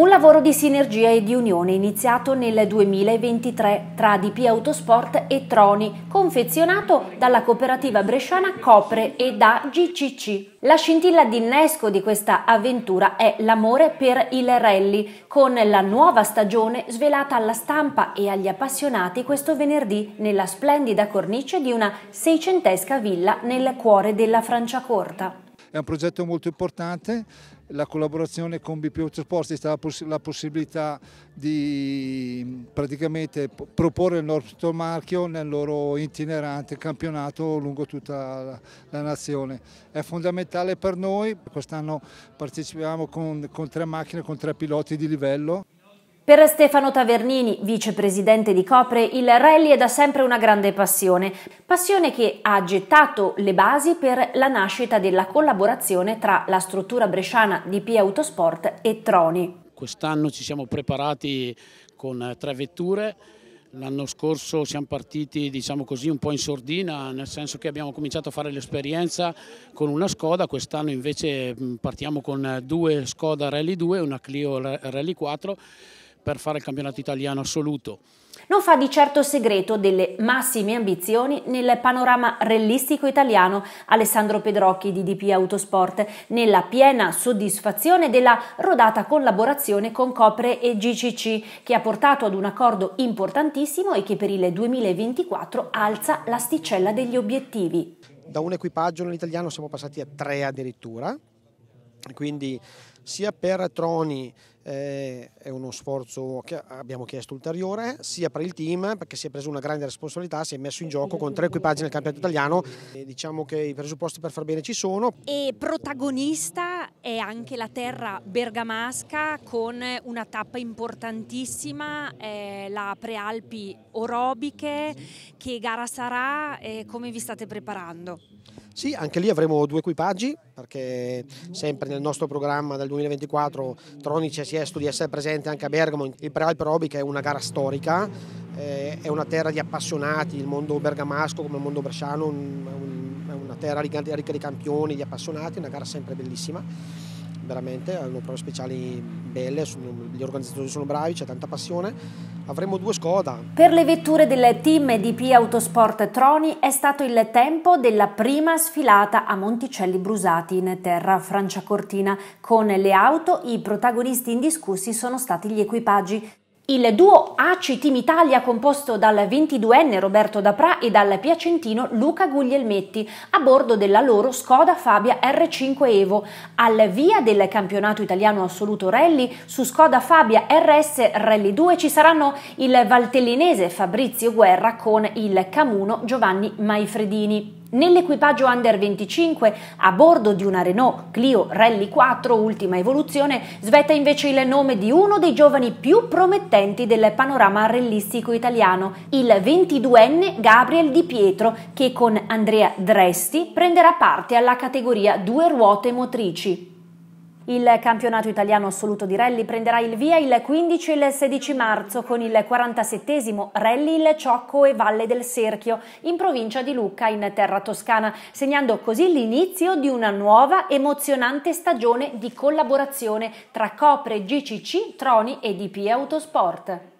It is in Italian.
Un lavoro di sinergia e di unione iniziato nel 2023 tra DP Autosport e Troni, confezionato dalla cooperativa bresciana Copre e da GCC. La scintilla d'innesco di questa avventura è l'amore per il rally, con la nuova stagione svelata alla stampa e agli appassionati questo venerdì nella splendida cornice di una seicentesca villa nel cuore della Franciacorta è un progetto molto importante, la collaborazione con BPO Trasporti sta la possibilità di praticamente proporre il nostro marchio nel loro itinerante campionato lungo tutta la nazione. È fondamentale per noi, quest'anno partecipiamo con, con tre macchine, con tre piloti di livello. Per Stefano Tavernini, vicepresidente di Copre, il rally è da sempre una grande passione, passione che ha gettato le basi per la nascita della collaborazione tra la struttura bresciana DP Autosport e Troni. Quest'anno ci siamo preparati con tre vetture, L'anno scorso siamo partiti diciamo così, un po' in sordina, nel senso che abbiamo cominciato a fare l'esperienza con una Skoda, quest'anno invece partiamo con due Skoda Rally 2 e una Clio Rally 4 per fare il campionato italiano assoluto. Non fa di certo segreto delle massime ambizioni nel panorama rellistico italiano Alessandro Pedrocchi di DP Autosport, nella piena soddisfazione della rodata collaborazione con Copre e GCC, che ha portato ad un accordo importantissimo e che per il 2024 alza l'asticella degli obiettivi. Da un equipaggio nell'italiano siamo passati a tre addirittura, quindi sia per Troni eh, è uno sforzo che abbiamo chiesto ulteriore, sia per il team perché si è preso una grande responsabilità, si è messo in gioco con tre equipaggi nel campionato italiano e diciamo che i presupposti per far bene ci sono. E protagonista è anche la terra bergamasca con una tappa importantissima, eh, la Prealpi Orobiche, che gara sarà e come vi state preparando? Sì, anche lì avremo due equipaggi perché sempre nel nostro programma del 2024 Tronice si è di essere presente anche a Bergamo, il Prealpi Orobiche è una gara storica eh, è una terra di appassionati, il mondo bergamasco come il mondo bresciano un, un, è una terra ricca, ricca, di campioni, di appassionati, una gara sempre bellissima, veramente, hanno prove speciali belle, sono, gli organizzatori sono bravi, c'è tanta passione, avremo due Skoda. Per le vetture del team DP Autosport Troni è stato il tempo della prima sfilata a Monticelli Brusati in terra franciacortina. Con le auto i protagonisti indiscussi sono stati gli equipaggi. Il duo AC Team Italia composto dal 22enne Roberto Dapra e dal piacentino Luca Guglielmetti a bordo della loro Skoda Fabia R5 Evo. Al via del campionato italiano assoluto rally su Skoda Fabia RS Rally 2 ci saranno il valtellinese Fabrizio Guerra con il camuno Giovanni Maifredini. Nell'equipaggio under 25, a bordo di una Renault Clio Rally 4 ultima evoluzione, svetta invece il nome di uno dei giovani più promettenti del panorama rallistico italiano, il 22enne Gabriel Di Pietro, che con Andrea Dresti prenderà parte alla categoria due ruote motrici. Il campionato italiano assoluto di rally prenderà il via il 15 e il 16 marzo con il 47 Rally Il Ciocco e Valle del Serchio in provincia di Lucca in terra toscana, segnando così l'inizio di una nuova emozionante stagione di collaborazione tra Copre, GCC, Troni e DP Autosport.